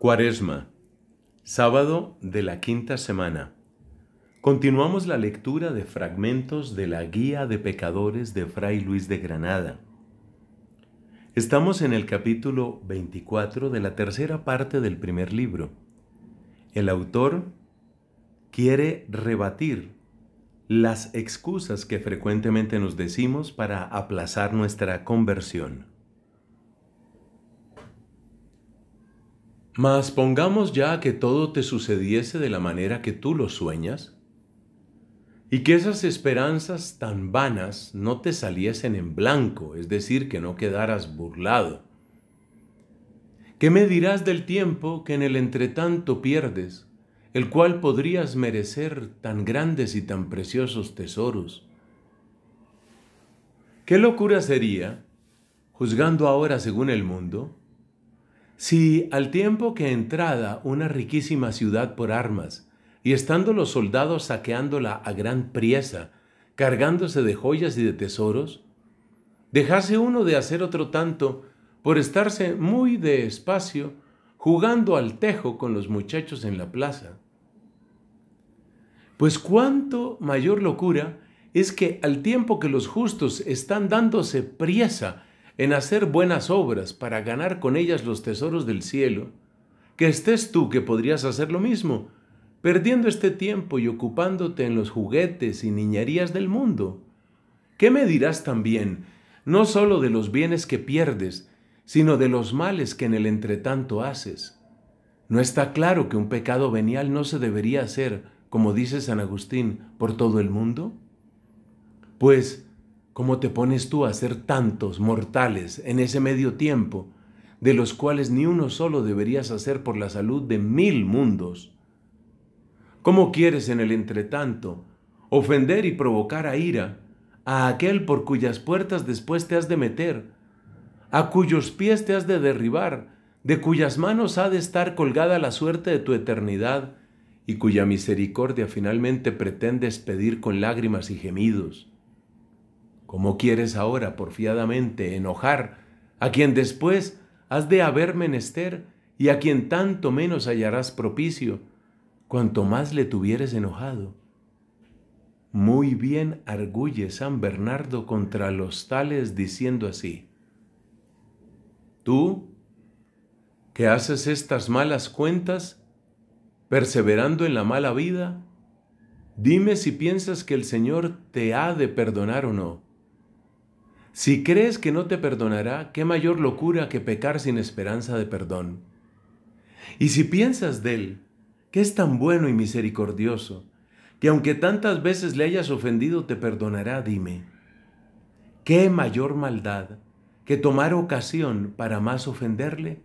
Cuaresma, sábado de la quinta semana. Continuamos la lectura de fragmentos de la Guía de Pecadores de Fray Luis de Granada. Estamos en el capítulo 24 de la tercera parte del primer libro. El autor quiere rebatir las excusas que frecuentemente nos decimos para aplazar nuestra conversión. Mas pongamos ya que todo te sucediese de la manera que tú lo sueñas, y que esas esperanzas tan vanas no te saliesen en blanco, es decir, que no quedaras burlado. ¿Qué me dirás del tiempo que en el entretanto pierdes, el cual podrías merecer tan grandes y tan preciosos tesoros? ¿Qué locura sería, juzgando ahora según el mundo, si al tiempo que entrada una riquísima ciudad por armas, y estando los soldados saqueándola a gran priesa, cargándose de joyas y de tesoros, dejase uno de hacer otro tanto por estarse muy de espacio jugando al tejo con los muchachos en la plaza. Pues cuánto mayor locura es que al tiempo que los justos están dándose priesa en hacer buenas obras para ganar con ellas los tesoros del cielo, que estés tú que podrías hacer lo mismo, perdiendo este tiempo y ocupándote en los juguetes y niñerías del mundo. ¿Qué me dirás también, no sólo de los bienes que pierdes, sino de los males que en el entretanto haces? No está claro que un pecado venial no se debería hacer, como dice San Agustín, por todo el mundo? Pues, ¿Cómo te pones tú a ser tantos mortales en ese medio tiempo, de los cuales ni uno solo deberías hacer por la salud de mil mundos? ¿Cómo quieres en el entretanto ofender y provocar a ira a aquel por cuyas puertas después te has de meter, a cuyos pies te has de derribar, de cuyas manos ha de estar colgada la suerte de tu eternidad y cuya misericordia finalmente pretendes pedir con lágrimas y gemidos? ¿Cómo quieres ahora porfiadamente enojar a quien después has de haber menester y a quien tanto menos hallarás propicio, cuanto más le tuvieres enojado? Muy bien arguye San Bernardo contra los tales diciendo así, Tú, que haces estas malas cuentas, perseverando en la mala vida, dime si piensas que el Señor te ha de perdonar o no si crees que no te perdonará, qué mayor locura que pecar sin esperanza de perdón. Y si piensas de Él, que es tan bueno y misericordioso, que aunque tantas veces le hayas ofendido, te perdonará, dime, ¿qué mayor maldad que tomar ocasión para más ofenderle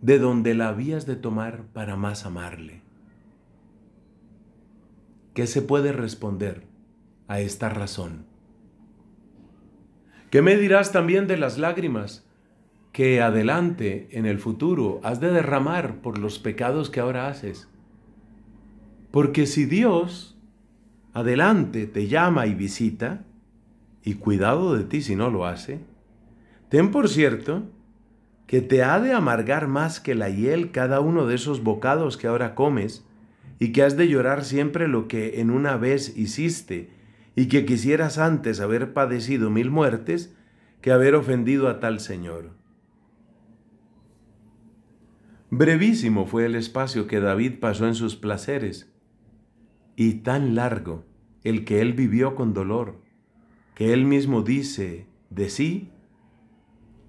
de donde la habías de tomar para más amarle? ¿Qué se puede responder a esta razón? ¿Qué me dirás también de las lágrimas que adelante, en el futuro, has de derramar por los pecados que ahora haces? Porque si Dios adelante te llama y visita, y cuidado de ti si no lo hace, ten por cierto que te ha de amargar más que la hiel cada uno de esos bocados que ahora comes, y que has de llorar siempre lo que en una vez hiciste, y que quisieras antes haber padecido mil muertes que haber ofendido a tal Señor. Brevísimo fue el espacio que David pasó en sus placeres, y tan largo el que él vivió con dolor, que él mismo dice de sí,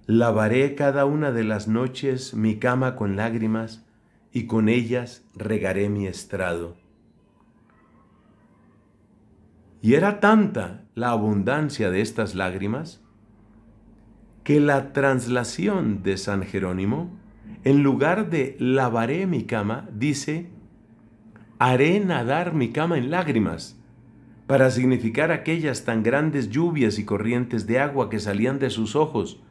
lavaré cada una de las noches mi cama con lágrimas, y con ellas regaré mi estrado. Y era tanta la abundancia de estas lágrimas que la translación de San Jerónimo, en lugar de lavaré mi cama, dice, haré nadar mi cama en lágrimas, para significar aquellas tan grandes lluvias y corrientes de agua que salían de sus ojos,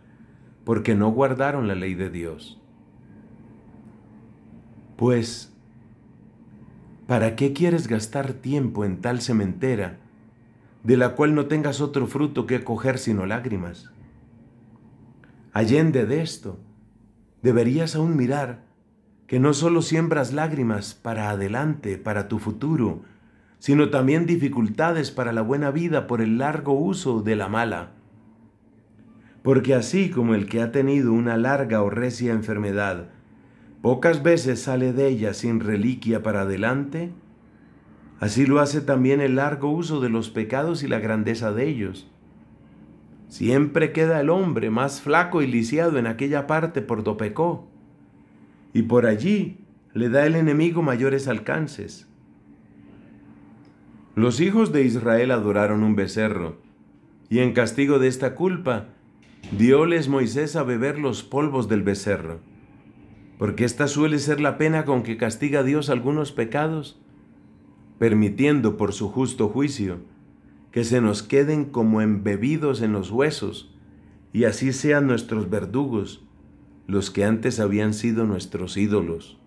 porque no guardaron la ley de Dios. Pues, ¿para qué quieres gastar tiempo en tal cementera de la cual no tengas otro fruto que coger sino lágrimas. Allende de esto, deberías aún mirar que no solo siembras lágrimas para adelante, para tu futuro, sino también dificultades para la buena vida por el largo uso de la mala. Porque así como el que ha tenido una larga o recia enfermedad, pocas veces sale de ella sin reliquia para adelante, Así lo hace también el largo uso de los pecados y la grandeza de ellos. Siempre queda el hombre más flaco y lisiado en aquella parte por do y por allí le da el enemigo mayores alcances. Los hijos de Israel adoraron un becerro, y en castigo de esta culpa, dióles Moisés a beber los polvos del becerro, porque esta suele ser la pena con que castiga Dios algunos pecados permitiendo por su justo juicio que se nos queden como embebidos en los huesos, y así sean nuestros verdugos, los que antes habían sido nuestros ídolos.